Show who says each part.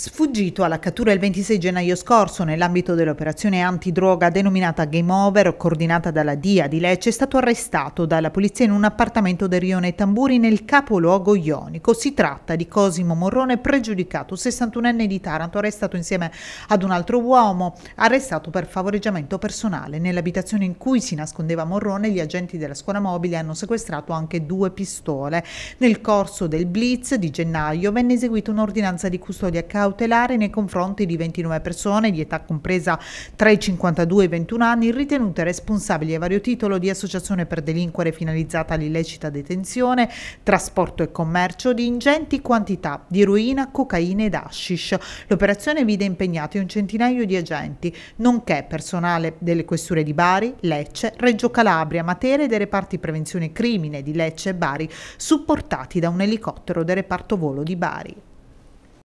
Speaker 1: Sfuggito alla cattura il 26 gennaio scorso nell'ambito dell'operazione antidroga denominata Game Over, coordinata dalla DIA di Lecce, è stato arrestato dalla polizia in un appartamento del rione Tamburi nel capoluogo ionico. Si tratta di Cosimo Morrone, pregiudicato 61enne di Taranto, arrestato insieme ad un altro uomo, arrestato per favoreggiamento personale. Nell'abitazione in cui si nascondeva Morrone, gli agenti della scuola mobile hanno sequestrato anche due pistole. Nel corso del blitz di gennaio venne eseguita un'ordinanza di custodia causa cautelare nei confronti di 29 persone di età compresa tra i 52 e i 21 anni ritenute responsabili a vario titolo di associazione per delinquere finalizzata all'illecita detenzione, trasporto e commercio di ingenti quantità di eroina, cocaina ed hashish. L'operazione vide impegnati un centinaio di agenti, nonché personale delle questure di Bari, Lecce, Reggio Calabria, Matera e dei reparti prevenzione crimine di Lecce e Bari, supportati da un elicottero del reparto volo di Bari.